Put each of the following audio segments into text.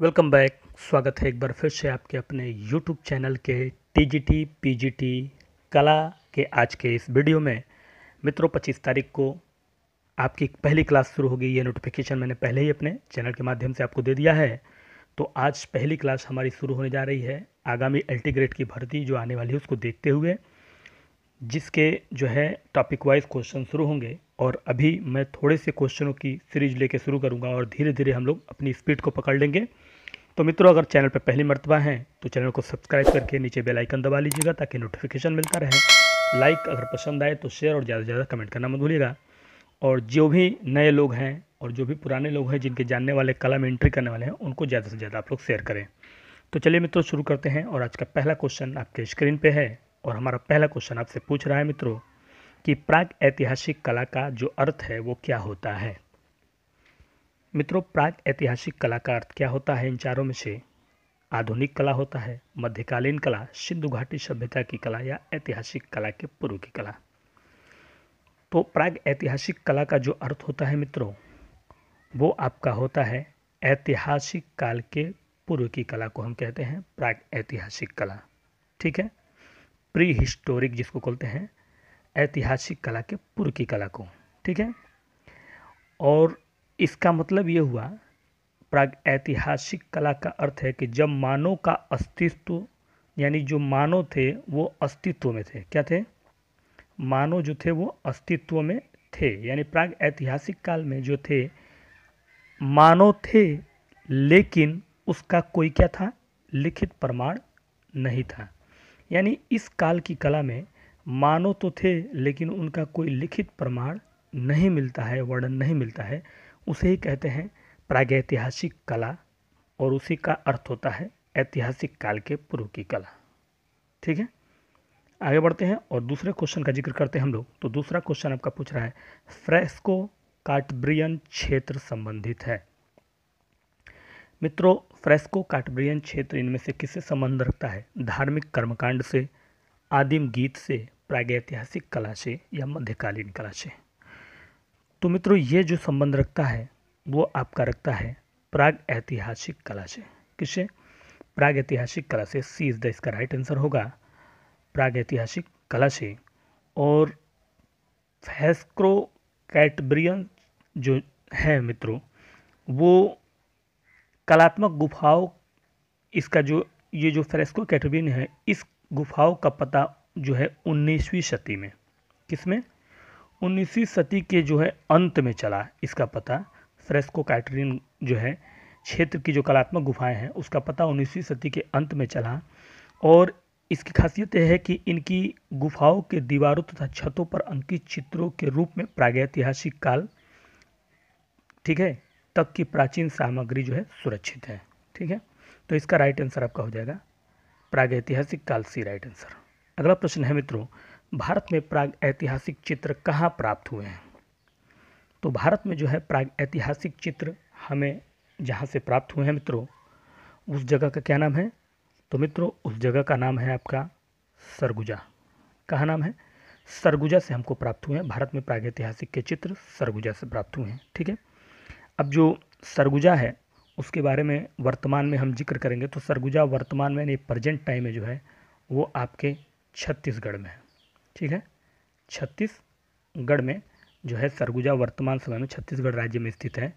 welcome back स्वागत है एक बार फिर से आपके अपने यूट्यूब चैनल के टीजीटी पीजीटी कला के आज के इस वीडियो में मित्रों पच्चीस तारीख को आपकी पहली क्लास शुरू होगी ये नोटिफिकेशन मैंने पहले ही अपने चैनल के माध्यम से आपको दे दिया है तो आज पहली क्लास हमारी शुरू होने जा रही है आगामी एल्टी ग्रेड की भर्ती जो आने वाली है उसको देखते हुए जिसके जो है टॉपिक वाइज क्वेश्चन शुरू होंगे और अभी मैं थोड़े से क्वेश्चनों की सीरीज लेके शुरू करूँगा और धीरे धीरे हम लोग अपनी स्पीड को पकड़ लेंगे तो मित्रों अगर चैनल पर पहली मरतबा हैं तो चैनल को सब्सक्राइब करके नीचे बेल आइकन दबा लीजिएगा ताकि नोटिफिकेशन मिलता रहे लाइक अगर पसंद आए तो शेयर और ज़्यादा से ज़्यादा कमेंट करना मत भूलिएगा और जो भी नए लोग हैं और जो भी पुराने लोग हैं जिनके जानने वाले कला में एंट्री करने वाले हैं उनको ज़्यादा से ज़्यादा आप लोग शेयर करें तो चलिए मित्रों शुरू करते हैं और आज का पहला क्वेश्चन आपके स्क्रीन पे है और हमारा पहला क्वेश्चन आपसे पूछ रहा है मित्रों कि प्राग ऐतिहासिक कला का जो अर्थ है वो क्या होता है मित्रों प्राग ऐतिहासिक कला का अर्थ क्या होता है इन चारों में से आधुनिक कला होता है मध्यकालीन कला सिंधु घाटी सभ्यता की कला या ऐतिहासिक कला के पूर्व की कला तो प्राग ऐतिहासिक कला का जो अर्थ होता है मित्रों वो आपका होता है ऐतिहासिक काल के पूर्व की कला को हम कहते हैं प्राग ऐतिहासिक कला ठीक है प्री हिस्टोरिक जिसको बोलते हैं ऐतिहासिक कला के पूर्व की कला को ठीक है और इसका मतलब ये हुआ प्राग ऐतिहासिक कला का अर्थ है कि जब मानव का अस्तित्व यानी जो मानव थे वो अस्तित्व में थे क्या थे मानव जो थे वो अस्तित्व में थे यानी प्राग ऐतिहासिक काल में जो थे मानव थे लेकिन उसका कोई क्या था लिखित प्रमाण नहीं था यानी इस काल की कला में मानो तो थे लेकिन उनका कोई लिखित प्रमाण नहीं मिलता है वर्णन नहीं मिलता है उसे ही कहते हैं प्रागैतिहासिक कला और उसी का अर्थ होता है ऐतिहासिक काल के पूर्व की कला ठीक है आगे बढ़ते हैं और दूसरे क्वेश्चन का जिक्र करते हैं हम लोग तो दूसरा क्वेश्चन आपका पूछ रहा है फ्रेस्को काटब्रियन क्षेत्र संबंधित है मित्रों फ्रेस्को काटब्रियन क्षेत्र इनमें से किससे संबंध रखता है धार्मिक कर्मकांड से आदिम गीत से प्रागैतिहासिक कला से या मध्यकालीन कला से तो मित्रों ये जो संबंध रखता है वो आपका रखता है प्राग ऐतिहासिक कला से किसे प्राग ऐतिहासिक कला से सी इज़ द इसका राइट आंसर होगा प्राग ऐतिहासिक कला से और फैस्क्रो कैटब्रियन जो है मित्रों वो कलात्मक गुफाओं इसका जो ये जो फ्रेस्को कैटबिन है इस गुफाओं का पता जो है उन्नीसवीं सदी में किसमें उन्नीसवीं सदी के जो है अंत में चला इसका पता फ्रेस्को कैटरीन जो है क्षेत्र की जो कलात्मक गुफाएं हैं उसका पता उन्नीसवीं सदी के अंत में चला और इसकी खासियत यह है कि इनकी गुफाओं के दीवारों तथा छतों पर अंकित चित्रों के रूप में प्रागैतिहासिक काल ठीक है तक की प्राचीन सामग्री जो है सुरक्षित है ठीक है तो इसका राइट आंसर आपका हो जाएगा प्रागैतिहासिक काल सी राइट आंसर अगला प्रश्न है मित्रों भारत में प्राग ऐतिहासिक चित्र कहाँ प्राप्त हुए हैं तो भारत में जो है प्राग ऐतिहासिक चित्र हमें जहाँ से प्राप्त हुए हैं मित्रों उस जगह का क्या नाम है तो मित्रों उस जगह का नाम है आपका सरगुजा कहाँ नाम है सरगुजा से हमको प्राप्त हुए हैं भारत में ऐतिहासिक के चित्र सरगुजा से प्राप्त हुए हैं ठीक है अब जो सरगुजा है उसके बारे में वर्तमान में हम जिक्र करेंगे तो सरगुजा वर्तमान में यानी प्रजेंट टाइम में जो है वो आपके छत्तीसगढ़ में है ठीक है छत्तीसगढ़ में जो है सरगुजा वर्तमान समय में छत्तीसगढ़ राज्य में स्थित है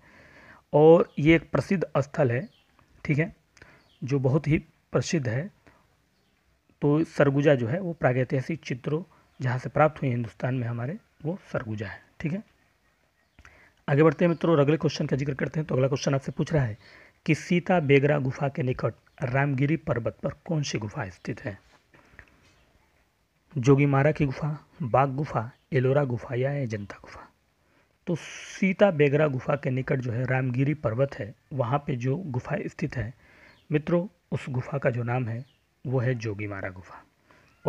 और ये एक प्रसिद्ध स्थल है ठीक है जो बहुत ही प्रसिद्ध है तो सरगुजा जो है वो प्रागैतिहासिक चित्रों जहाँ से प्राप्त हुए हिंदुस्तान में हमारे वो सरगुजा है ठीक है आगे बढ़ते हैं मित्रों अगले क्वेश्चन का जिक्र करते हैं तो अगला क्वेश्चन आपसे पूछ रहा है कि सीता बेगरा गुफा के निकट रामगिरी पर्वत पर कौन सी गुफा स्थित है जोगीमारा की गुफा बाग गुफा एलोरा गुफा या अजंता गुफा तो सीता बेगरा गुफा के निकट जो है रामगिरी पर्वत है वहाँ पे जो गुफा स्थित है मित्रों उस गुफा का जो नाम है वो है जोगीमारा गुफा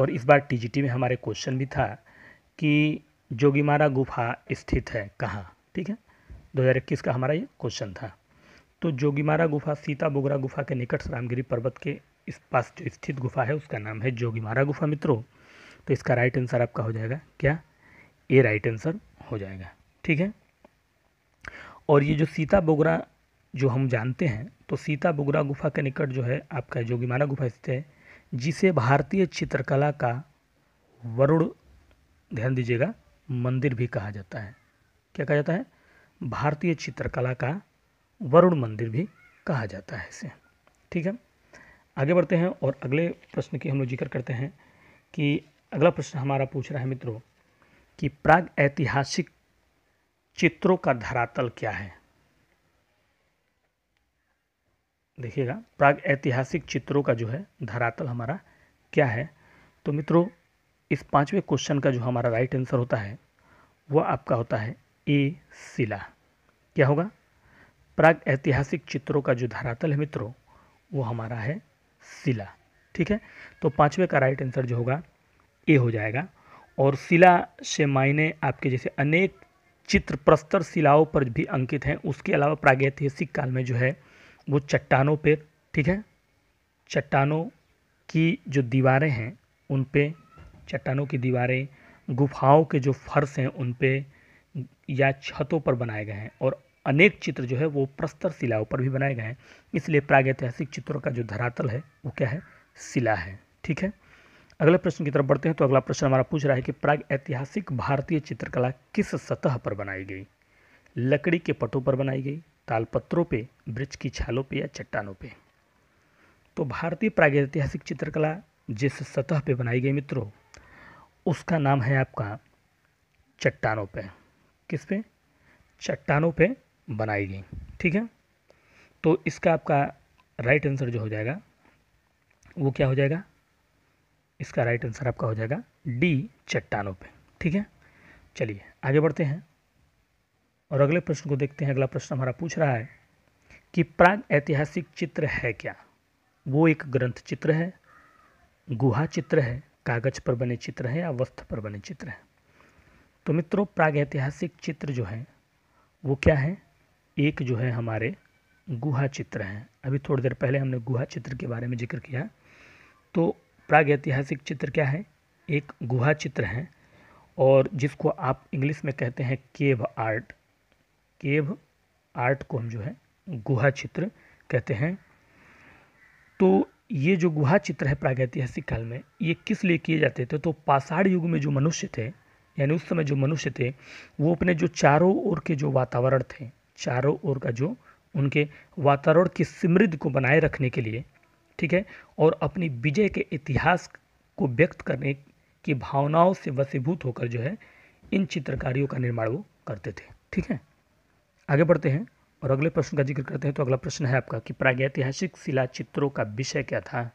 और इस बार टीजीटी में हमारे क्वेश्चन भी था कि जोगीमारा गुफा स्थित है कहाँ ठीक है 2021 का हमारा ये क्वेश्चन था तो जोगीमारा गुफा सीता बोगरा गुफा के निकट रामगिरी पर्वत के इस पास जो स्थित गुफा है उसका नाम है जोगीमारा गुफा मित्रों तो इसका राइट आंसर आपका हो जाएगा क्या ए राइट आंसर हो जाएगा ठीक है और ये जो सीता बोगरा जो हम जानते हैं तो सीता बोगरा गुफा के निकट जो है आपका जोगीमारा गुफा स्थित है जिसे भारतीय चित्रकला का वरुण ध्यान दीजिएगा मंदिर भी कहा जाता है क्या कहा जाता है भारतीय चित्रकला का वरुण मंदिर भी कहा जाता है इसे ठीक है आगे बढ़ते हैं और अगले प्रश्न की हम लोग जिक्र करते हैं कि अगला प्रश्न हमारा पूछ रहा है मित्रों कि प्राग ऐतिहासिक चित्रों का धरातल क्या है देखिएगा प्राग ऐतिहासिक चित्रों का जो है धरातल हमारा क्या है तो मित्रों इस पांचवें क्वेश्चन का जो हमारा राइट आंसर होता है वह आपका होता है ए सिला क्या होगा प्राग ऐतिहासिक चित्रों का जो धरातल है मित्रों वो हमारा है सिला ठीक है तो पाँचवें का राइट आंसर जो होगा ए हो जाएगा और सिला से मायने आपके जैसे अनेक चित्र प्रस्तर शिलाओं पर भी अंकित हैं उसके अलावा प्रागैतिहासिक काल में जो है वो चट्टानों पर ठीक है चट्टानों की जो दीवारें हैं उन पे चट्टानों की दीवारें गुफाओं के जो फर्श हैं उन पे या छतों पर बनाए गए हैं और अनेक चित्र जो है वो प्रस्तर शिलाओं पर भी बनाए गए हैं इसलिए प्रागैतिहासिक चित्रों का जो धरातल है वो क्या है शिला है ठीक है अगले प्रश्न की तरफ बढ़ते हैं तो अगला प्रश्न हमारा पूछ रहा है कि प्राग ऐतिहासिक भारतीय चित्रकला किस सतह पर बनाई गई लकड़ी के पटों पर बनाई गई तालपत्रों पे वृक्ष की छालों पे या चट्टानों पे तो भारतीय प्राग ऐतिहासिक चित्रकला जिस सतह पे बनाई गई मित्रों उसका नाम है आपका चट्टानों पे किस पे चट्टानों पे बनाई गई ठीक है तो इसका आपका राइट आंसर जो हो जाएगा वो क्या हो जाएगा इसका राइट आंसर आपका हो जाएगा डी चट्टानों पे ठीक है चलिए आगे बढ़ते हैं और अगले प्रश्न को देखते हैं अगला प्रश्न हमारा पूछ रहा है कि प्राग ऐतिहासिक चित्र है क्या वो एक ग्रंथ चित्र है गुहा चित्र है कागज पर बने चित्र है या वस्त्र पर बने चित्र है तो मित्रों प्रागैतिहासिक चित्र जो हैं वो क्या है एक जो है हमारे गुहा चित्र हैं अभी थोड़ी देर पहले हमने गुहा चित्र के बारे में जिक्र किया तो प्रागैतिहासिक चित्र क्या है एक गुहा चित्र हैं और जिसको आप इंग्लिश में कहते हैं केव आर्ट केव आर्ट को हम जो है गुहा चित्र कहते हैं तो ये जो गुहा चित्र है प्रागैतिहासिक काल में ये किस लिए किए जाते थे तो पाषाण युग में जो मनुष्य थे यानी उस समय जो मनुष्य थे वो अपने जो चारों ओर के जो वातावरण थे चारों ओर का जो उनके वातावरण की समृद्ध को बनाए रखने के लिए ठीक है और अपनी विजय के इतिहास को व्यक्त करने की भावनाओं से वसीभूत होकर जो है इन चित्रकारियों का निर्माण वो करते थे ठीक है आगे बढ़ते हैं और अगले प्रश्न का जिक्र करते हैं तो अगला प्रश्न है आपका कि प्रागैतिहासिक शिला चित्रों का विषय क्या था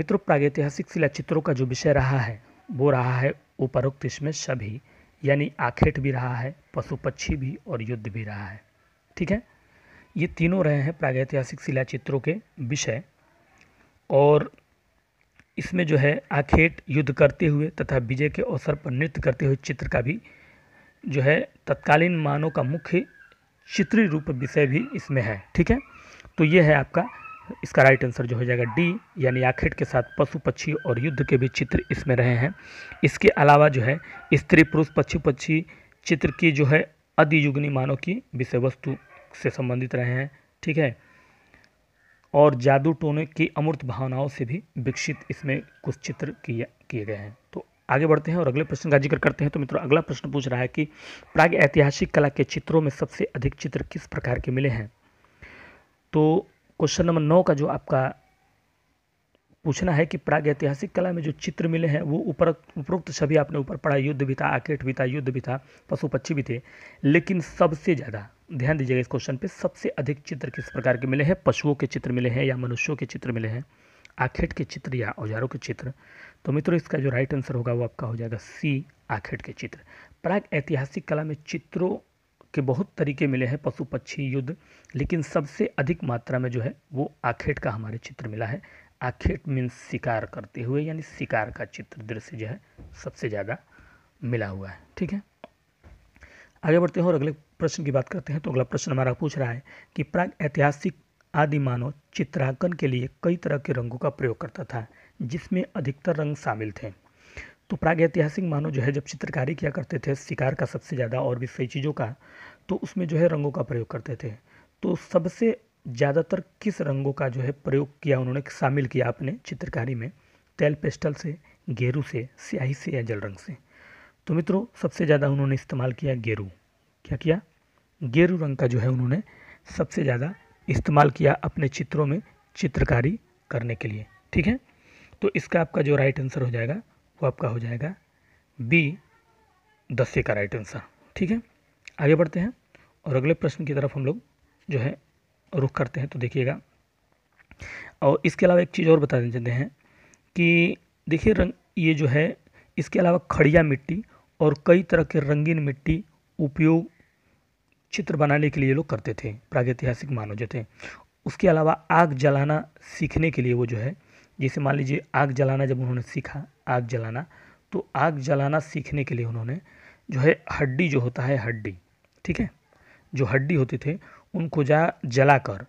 मित्रों प्रागैतिहासिक शिला चित्रों का जो विषय रहा है वो रहा है उपरोक्त इसमें सभी यानी आखेट भी रहा है पशु पक्षी भी और युद्ध भी रहा है ठीक है ये तीनों रहे हैं प्रागैतिहासिक शिला चित्रों के विषय और इसमें जो है आखेट युद्ध करते हुए तथा विजय के अवसर पर नृत्य करते हुए चित्र का भी जो है तत्कालीन मानव का मुख्य चित्री रूप विषय भी इसमें है ठीक है तो ये है आपका इसका राइट आंसर जो हो जाएगा डी यानी आखेट के साथ पशु पक्षी और युद्ध के भी चित्र इसमें रहे हैं इसके अलावा जो है स्त्री पुरुष पक्षु पक्षी चित्र की जो है अधियुग्नि मानव की विषय वस्तु से संबंधित रहे हैं ठीक है और जादू टोने की अमूर्त भावनाओं से भी विकसित इसमें कुछ चित्र किए किए गए हैं तो आगे बढ़ते हैं और अगले प्रश्न का जिक्र करते हैं तो मित्रों अगला प्रश्न पूछ रहा है कि प्राग ऐतिहासिक कला के चित्रों में सबसे अधिक चित्र किस प्रकार के मिले हैं तो क्वेश्चन नंबर नौ का जो आपका पूछना है कि प्राग ऐतिहासिक कला में जो चित्र मिले हैं वो ऊपर उपरोक्त सभी आपने ऊपर पढ़ा युद्ध भी था आकेट भी था युद्ध भी था पशु पक्षी भी थे लेकिन सबसे ज़्यादा ध्यान दीजिएगा इस क्वेश्चन पे सबसे अधिक चित्र किस प्रकार के मिले हैं पशुओं के चित्र मिले हैं या मनुष्यों के चित्र मिले हैं आखेट के चित्र या औजारों के चित्र तो मित्रों इसका जो राइट आंसर होगा वो आपका हो जाएगा सी आखेट के चित्र प्राग ऐतिहासिक कला में चित्रों के बहुत तरीके मिले हैं पशु पक्षी युद्ध लेकिन सबसे अधिक मात्रा में जो है वो आखेट का हमारे चित्र मिला है आखेट मीन्स शिकार करते हुए यानी शिकार का चित्र दृश्य जो है सबसे ज़्यादा मिला हुआ है ठीक है आगे बढ़ते हैं और अगले प्रश्न की बात करते हैं तो अगला प्रश्न हमारा पूछ रहा है कि प्राग ऐतिहासिक आदि मानव चित्रांकन के लिए कई तरह के रंगों का प्रयोग करता था जिसमें अधिकतर रंग शामिल थे तो प्रागैतिहासिक मानव जो है जब चित्रकारी किया करते थे शिकार का सबसे ज़्यादा और भी सही चीज़ों का तो उसमें जो है रंगों का प्रयोग करते थे तो सबसे ज़्यादातर किस रंगों का जो है प्रयोग किया उन्होंने शामिल किया अपने चित्रकारी में तेल पेस्टल से गेरू से स्याही से या जल रंग से तो मित्रों सबसे ज़्यादा उन्होंने इस्तेमाल किया गेरू क्या किया गेरू रंग का जो है उन्होंने सबसे ज़्यादा इस्तेमाल किया अपने चित्रों में चित्रकारी करने के लिए ठीक है तो इसका आपका जो राइट आंसर हो जाएगा वो आपका हो जाएगा बी दस्य का राइट आंसर ठीक है आगे बढ़ते हैं और अगले प्रश्न की तरफ हम लोग जो है रुख करते हैं तो देखिएगा और इसके अलावा एक चीज़ और बता देते हैं कि देखिए रंग ये जो है इसके अलावा खड़िया मिट्टी और कई तरह के रंगीन मिट्टी उपयोग चित्र बनाने के लिए लोग करते थे प्रागैतिहासिक मानव जो थे उसके अलावा आग जलाना सीखने के लिए वो जो है जैसे मान लीजिए आग जलाना जब उन्होंने सीखा आग जलाना तो आग जलाना सीखने के लिए उन्होंने जो है हड्डी जो होता है हड्डी ठीक है जो हड्डी होते थे उनको जा जला कर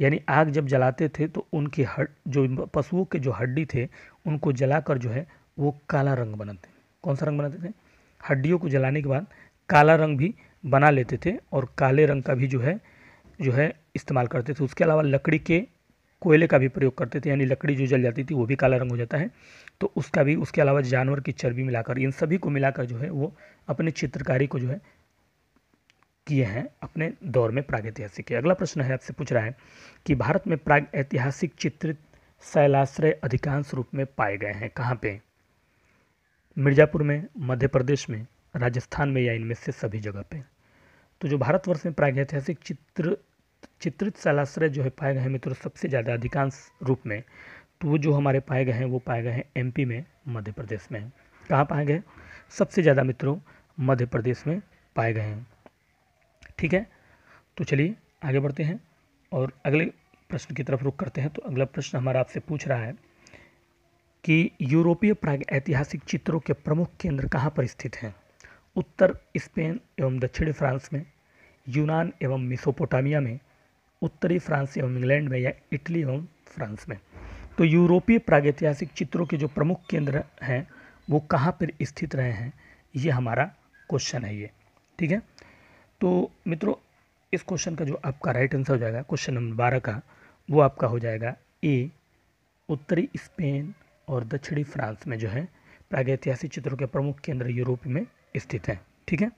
यानी आग जब जलाते थे तो उनके हड जो पशुओं के जो हड्डी थे उनको जलाकर जो है वो काला रंग बनाते कौन सा रंग बनाते थे हड्डियों को जलाने के बाद काला रंग भी बना लेते थे और काले रंग का भी जो है जो है इस्तेमाल करते थे उसके अलावा लकड़ी के कोयले का भी प्रयोग करते थे यानी लकड़ी जो जल जाती थी वो भी काला रंग हो जाता है तो उसका भी उसके अलावा जानवर की चर्बी मिलाकर इन सभी को मिलाकर जो है वो अपने चित्रकारी को जो है किए हैं अपने दौर में प्रागैतिहासिक अगला प्रश्न है आपसे पूछ रहा है कि भारत में प्राग ऐतिहासिक चित्रित शैलाश्रय अधिकांश रूप में पाए गए हैं कहाँ पे मिर्ज़ापुर में मध्य प्रदेश में राजस्थान में या इनमें से सभी जगह पे तो जो भारतवर्ष में प्रागैतिहासिक चित्र चित्रित सालाश्रय जो है पाए गए हैं मित्रों सबसे ज़्यादा अधिकांश रूप में तो वो जो हमारे पाए गए हैं वो पाए गए हैं एमपी में मध्य प्रदेश में कहाँ पाए गए सबसे ज़्यादा मित्रों मध्य प्रदेश में पाए गए हैं ठीक है तो चलिए आगे बढ़ते हैं और अगले प्रश्न की तरफ रुख करते हैं तो अगला प्रश्न हमारा आपसे पूछ रहा है कि यूरोपीय प्राग ऐतिहासिक चित्रों के प्रमुख केंद्र कहाँ पर स्थित हैं उत्तर स्पेन एवं दक्षिण फ्रांस में यूनान एवं मिसोपोटामिया में उत्तरी फ्रांस एवं इंग्लैंड में या इटली एवं फ्रांस में तो यूरोपीय प्रागैतिहासिक चित्रों के जो प्रमुख केंद्र हैं वो कहाँ पर स्थित रहे हैं ये हमारा क्वेश्चन है ये ठीक है तो मित्रों इस क्वेश्चन का जो आपका राइट आंसर हो जाएगा क्वेश्चन नंबर बारह का वो आपका हो जाएगा ए उत्तरी स्पेन और दक्षिणी फ्रांस में जो है प्रागैतिहासिक चित्रों के प्रमुख केंद्र यूरोप में स्थित हैं ठीक है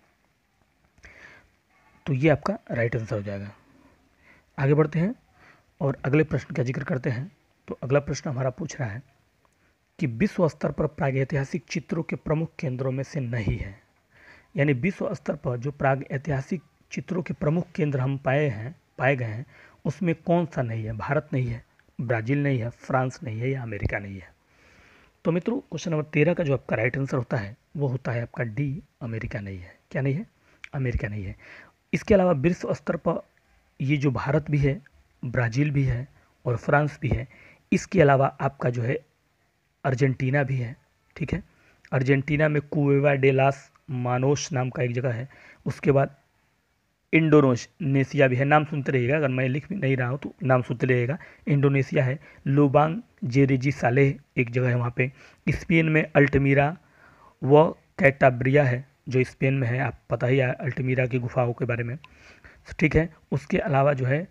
तो ये आपका राइट आंसर हो जाएगा आगे बढ़ते हैं और अगले प्रश्न का जिक्र करते हैं तो अगला प्रश्न हमारा पूछ रहा है कि विश्व स्तर पर प्रागैतिहासिक चित्रों के प्रमुख केंद्रों में से नहीं है यानी विश्व स्तर पर जो प्राग ऐतिहासिक चित्रों के प्रमुख केंद्र हम पाए हैं पाए गए हैं उसमें कौन सा नहीं है भारत नहीं है ब्राज़ील नहीं है फ्रांस नहीं है या अमेरिका नहीं है तो मित्रों क्वेश्चन नंबर तेरह का जो आपका राइट आंसर होता है वो होता है आपका डी अमेरिका नहीं है क्या नहीं है अमेरिका नहीं है इसके अलावा विश्व स्तर पर ये जो भारत भी है ब्राज़ील भी है और फ्रांस भी है इसके अलावा आपका जो है अर्जेंटीना भी है ठीक है अर्जेंटीना में कुवेवा डेलास मानोश नाम का एक जगह है उसके बाद इंडोनेशिया भी है नाम सुनते रहिएगा अगर मैं लिख भी नहीं रहा हूँ तो नाम सुनते रहिएगा इंडोनेशिया है लोबांग जेरेजी सालेह एक जगह है वहाँ पे स्पेन में अल्टमीरा व कैटाब्रिया है जो स्पेन में है आप पता ही है अल्टमीरा की गुफाओं के बारे में ठीक है उसके अलावा जो है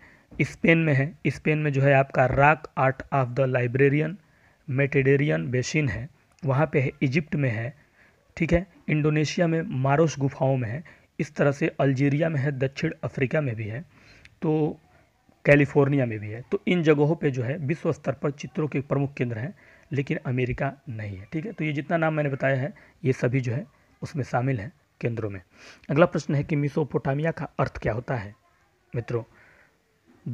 स्पेन में है स्पेन में जो है आपका rock art of the librarian Mediterranean basin है वहाँ पे है इजिप्ट में है ठीक है इंडोनेशिया में मारोस गुफाओं में है इस तरह से अल्जीरिया में है दक्षिण अफ्रीका में भी है तो कैलिफोर्निया में भी है तो इन जगहों पे जो है विश्व स्तर पर चित्रों के प्रमुख केंद्र हैं लेकिन अमेरिका नहीं है ठीक है तो ये जितना नाम मैंने बताया है ये सभी जो है उसमें शामिल हैं केंद्रों में अगला प्रश्न है कि मिसोपोटामिया का अर्थ क्या होता है मित्रों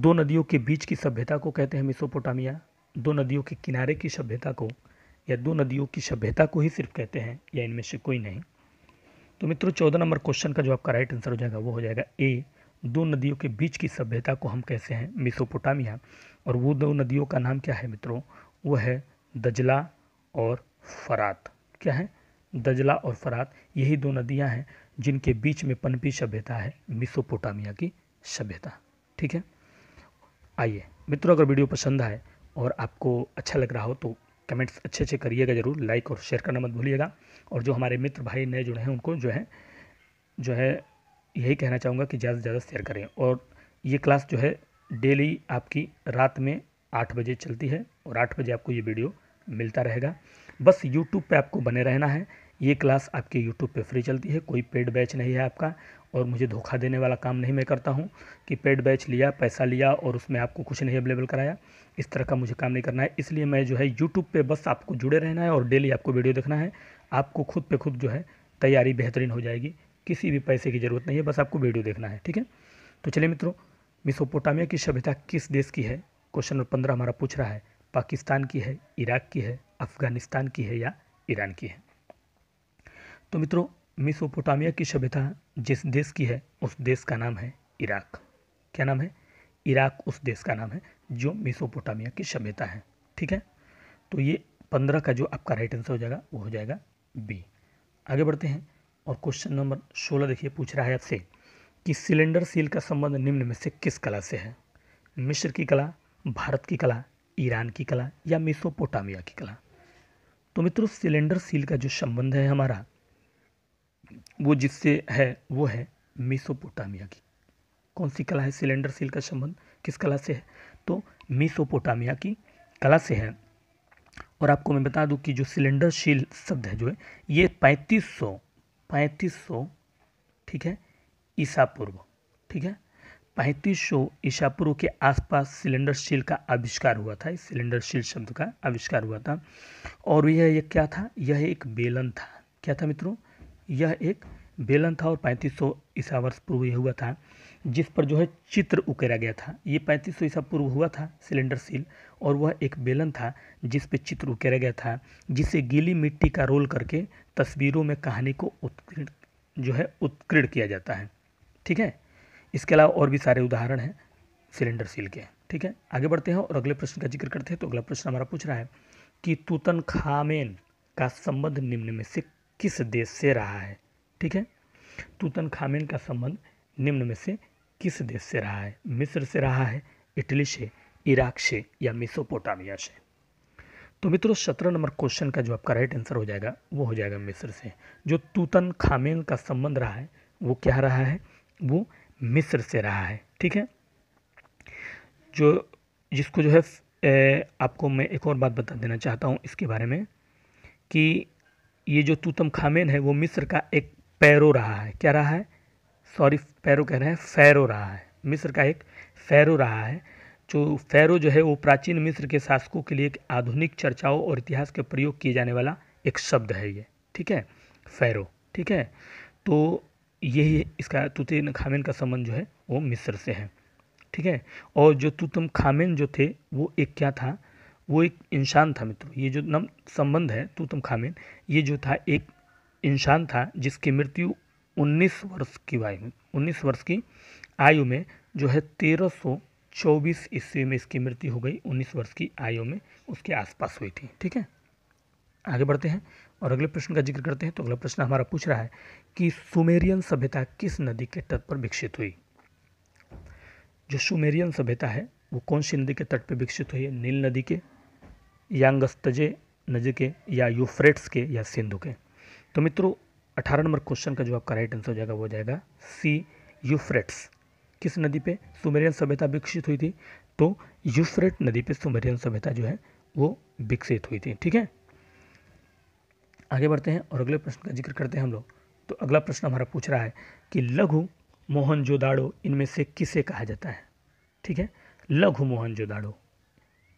दो नदियों के बीच की सभ्यता को कहते हैं मिसोपोटामिया दो नदियों के किनारे की सभ्यता को या दो नदियों की सभ्यता को ही सिर्फ कहते हैं या इनमें से कोई नहीं तो मित्रों चौदह नंबर क्वेश्चन का जो आपका राइट आंसर हो जाएगा वो हो जाएगा ए दो नदियों के बीच की सभ्यता को हम कहते हैं मिसोपोटामिया और वो दो नदियों का नाम क्या है मित्रों वो है दजला और फरात क्या है दजला और फरात यही दो नदियां हैं जिनके बीच में पनपी सभ्यता है मिसोपोटामिया की सभ्यता ठीक है आइए मित्रों अगर वीडियो पसंद आए और आपको अच्छा लग रहा हो तो कमेंट्स अच्छे अच्छे करिएगा ज़रूर लाइक और शेयर करना मत भूलिएगा और जो हमारे मित्र भाई नए जुड़े हैं उनको जो है जो है यही कहना चाहूँगा कि ज़्यादा से ज़्यादा शेयर करें और ये क्लास जो है डेली आपकी रात में आठ बजे चलती है और आठ बजे आपको ये वीडियो मिलता रहेगा बस यूट्यूब पे आपको बने रहना है ये क्लास आपके यूट्यूब पे फ्री चलती है कोई पेड बैच नहीं है आपका और मुझे धोखा देने वाला काम नहीं मैं करता हूँ कि पेड बैच लिया पैसा लिया और उसमें आपको कुछ नहीं अवेलेबल कराया इस तरह का मुझे काम नहीं करना है इसलिए मैं जो है यूट्यूब पर बस आपको जुड़े रहना है और डेली आपको वीडियो देखना है आपको खुद पे खुद जो है तैयारी बेहतरीन हो जाएगी किसी भी पैसे की ज़रूरत नहीं है बस आपको वीडियो देखना है ठीक है तो चलिए मित्रों मिसोपोटामिया की सभ्यता किस देश की है क्वेश्चन नंबर पंद्रह हमारा पूछ रहा है पाकिस्तान की है इराक की है अफ़गानिस्तान की है या ईरान की है तो मित्रों मिसोपोटामिया की सभ्यता जिस देश की है उस देश का नाम है इराक क्या नाम है इराक उस देश का नाम है जो मिसोपोटामिया की सभ्यता है ठीक है तो ये पंद्रह का जो आपका राइट आंसर हो जाएगा वो हो जाएगा बी आगे बढ़ते हैं और क्वेश्चन नंबर सोलह देखिए पूछ रहा है आपसे कि सिलेंडर सील का संबंध निम्न में से किस कला से है मिस्र की कला भारत की कला ईरान की कला या मिसोपोटामिया की कला तो मित्रों सिलेंडर सील का जो संबंध है हमारा वो जिससे है वो है मेसोपोटामिया की कौन सी कला है सिलेंडर सील का संबंध किस कला से है तो मेसोपोटामिया की कला से है और आपको मैं बता दूं कि जो सिलेंडर सील शब्द है जो है ये पैंतीस सौ पैंतीस सौ ठीक है ईसा पूर्व ठीक है पैंतीस सौ पूर्व के आसपास सिलेंडर शील का आविष्कार हुआ था इस सिलेंडर शील शब्द का आविष्कार हुआ था और यह एक क्या था यह एक बेलन था क्या था मित्रों यह एक बेलन था और पैंतीस सौ ईसा वर्ष पूर्व यह हुआ था जिस पर जो है चित्र उकेरा गया था ये पैंतीस सौ ईसा पूर्व हुआ था सिलेंडर सील और वह एक बेलन था जिस पर चित्र उकेरा गया था जिसे गीली मिट्टी का रोल करके तस्वीरों में कहानी को उत्कृष्ट जो है उत्कृष्ट किया जाता है ठीक है इसके अलावा और भी सारे उदाहरण हैं सिलेंडर सील के ठीक है आगे बढ़ते हैं और अगले प्रश्न का जिक्र करते हैं तो अगला प्रश्न हमारा पूछ रहा है कि तूतन खामेन का संबंध निम्न में से किस देश से रहा है ठीक है तूतन खामेन का संबंध निम्न में से किस देश से रहा है मिस्र से रहा है इटली से इराक से या मिसोपोटामिया से तो मित्रों सत्रह नंबर क्वेश्चन का जो आपका राइट आंसर हो जाएगा वो हो जाएगा मिस्र से जो तूतन खामेन का संबंध रहा है वो क्या रहा है वो मिस्र से रहा है ठीक है जो जिसको जो है ए, आपको मैं एक और बात बता देना चाहता हूँ इसके बारे में कि ये जो तूतम खामेन है वो मिस्र का एक पैरो रहा है क्या रहा है सॉरी पैरो कह रहे हैं फैरो रहा है मिस्र का एक फैरो रहा है जो फैरो जो है वो प्राचीन मिस्र के शासकों के लिए एक आधुनिक चर्चाओं और इतिहास के प्रयोग किए जाने वाला एक शब्द है ये ठीक है फैरो ठीक है तो यही इसका तुतेन खामेन का संबंध जो है वो मिस्र से है ठीक है और जो तुतम खामेन जो थे वो एक क्या था वो एक इंसान था मित्रों ये जो नम संबंध है तुतम खामेन ये जो था एक इंसान था जिसकी मृत्यु 19 वर्ष की आयु में उन्नीस वर्ष की आयु में जो है तेरह सौ चौबीस ईस्वी में इसकी मृत्यु हो गई उन्नीस वर्ष की आयु में उसके आसपास हुई थी ठीक है आगे बढ़ते हैं और अगले प्रश्न का जिक्र करते हैं तो अगला प्रश्न हमारा पूछ रहा है कि सुमेरियन सभ्यता किस नदी के तट पर विकसित हुई जो सुमेरियन सभ्यता है वो कौन सी नदी के तट पर विकसित हुई है नील नदी के यांगस्तजे नदी के या यूफ्रेट्स के या सिंधु के तो मित्रों अठारह नंबर क्वेश्चन का जो आपका राइट आंसर हो जाएगा वो हो जाएगा सी यूफ्रेट्स किस नदी पे सुमेरियन सभ्यता विकसित हुई थी तो यूफ्रेट नदी पे सुमेरियन सभ्यता जो है वो विकसित हुई थी ठीक है आगे बढ़ते हैं और अगले प्रश्न का जिक्र करते हैं हम लोग तो अगला प्रश्न हमारा पूछ रहा है कि लघु मोहन जोदाड़ो इनमें से किसे कहा जाता है ठीक है लघु मोहन जोदाड़ो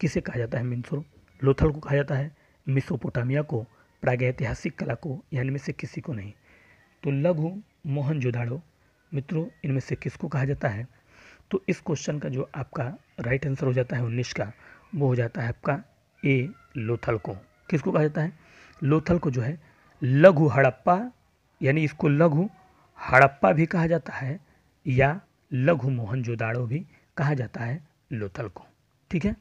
किसे कहा जाता है मिनसुर लोथल को कहा जाता है मिसोपोटामिया को प्रागैतिहासिक कला को या इनमें से किसी को नहीं तो लघु मोहन जोदाड़ो मित्रों इनमें से किसको कहा जाता है तो इस क्वेश्चन का जो आपका राइट आंसर हो जाता है उन्नीस का वो हो जाता है आपका ए लोथल को किसको कहा जाता है लोथल को जो है लघु हड़प्पा यानी इसको लघु हड़प्पा भी कहा जाता है या लघु मोहनजोदाड़ो भी कहा जाता है लोथल को ठीक है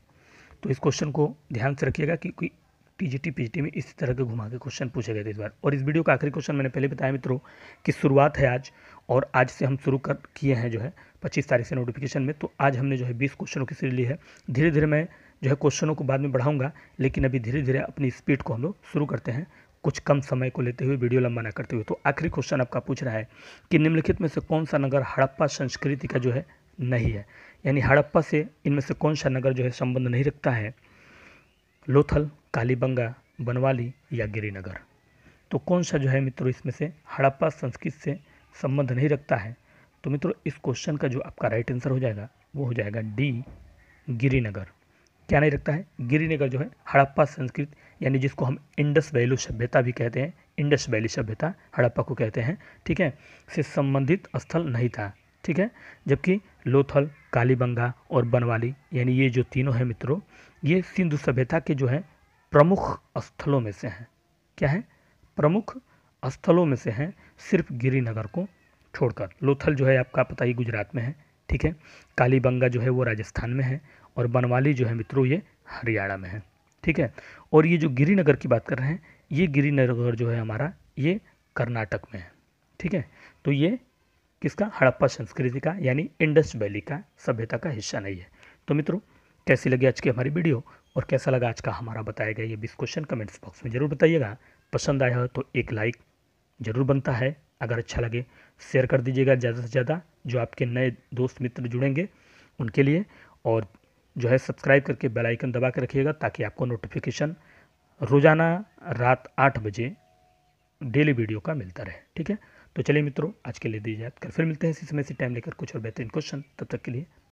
तो इस क्वेश्चन को ध्यान से रखिएगा कि कोई टी पीजीटी में इस तरह के घुमा के क्वेश्चन पूछे गए थे इस बार और इस वीडियो का आखिरी क्वेश्चन मैंने पहले बताया मित्रों कि शुरुआत है आज और आज से हम शुरू कर किए हैं जो है पच्चीस तारीख से नोटिफिकेशन में तो आज हमने जो है बीस क्वेश्चनों की सीरीज ली है धीरे धीरे मैं जो है क्वेश्चनों को बाद में बढ़ाऊंगा लेकिन अभी धीरे धीरे अपनी स्पीड को हम लोग शुरू करते हैं कुछ कम समय को लेते हुए वीडियो लंबा ना करते हुए तो आखिरी क्वेश्चन आपका पूछ रहा है कि निम्नलिखित में से कौन सा नगर हड़प्पा संस्कृति का जो है नहीं है यानी हड़प्पा से इनमें से कौन सा नगर जो है संबंध नहीं रखता है लोथल कालीबंगा बनवाली या गिरीनगर तो कौन सा जो है मित्रों इसमें से हड़प्पा संस्कृत से संबंध नहीं रखता है तो मित्रों इस क्वेश्चन का जो आपका राइट आंसर हो जाएगा वो हो जाएगा डी गिरीनगर क्या नहीं रखता है गिरिनगर जो है हड़प्पा संस्कृत यानी जिसको हम इंडस वैली सभ्यता भी कहते हैं इंडस वैली सभ्यता हड़प्पा को कहते हैं ठीक है से संबंधित स्थल नहीं था ठीक है जबकि लोथल कालीबंगा और बनवाली यानी ये जो तीनों हैं मित्रों ये सिंधु सभ्यता के जो है प्रमुख स्थलों में से हैं क्या है प्रमुख स्थलों में से हैं सिर्फ गिरिनगर को छोड़कर लोथल जो है आपका पता ही गुजरात में है ठीक है कालीबंगा जो है वो राजस्थान में है और बनवाली जो है मित्रों ये हरियाणा में है ठीक है और ये जो गिरिनगर की बात कर रहे हैं ये गिरीनगर जो है हमारा ये कर्नाटक में है ठीक है तो ये किसका हड़प्पा संस्कृति का यानी इंडस वैली का सभ्यता का हिस्सा नहीं है तो मित्रों कैसी लगी आज की हमारी वीडियो और कैसा लगा आज का हमारा बताया गया ये बीस क्वेश्चन कमेंट्स बॉक्स में ज़रूर बताइएगा पसंद आया हो तो एक लाइक ज़रूर बनता है अगर अच्छा लगे शेयर कर दीजिएगा ज़्यादा से ज़्यादा जो आपके नए दोस्त मित्र जुड़ेंगे उनके लिए और जो है सब्सक्राइब करके बेल आइकन दबा के रखिएगा ताकि आपको नोटिफिकेशन रोज़ाना रात आठ बजे डेली वीडियो का मिलता रहे ठीक है तो चलिए मित्रों आज के लिए दीजिए कल फिर मिलते हैं इसी समय से टाइम लेकर कुछ और बेहतरीन क्वेश्चन तब तक के लिए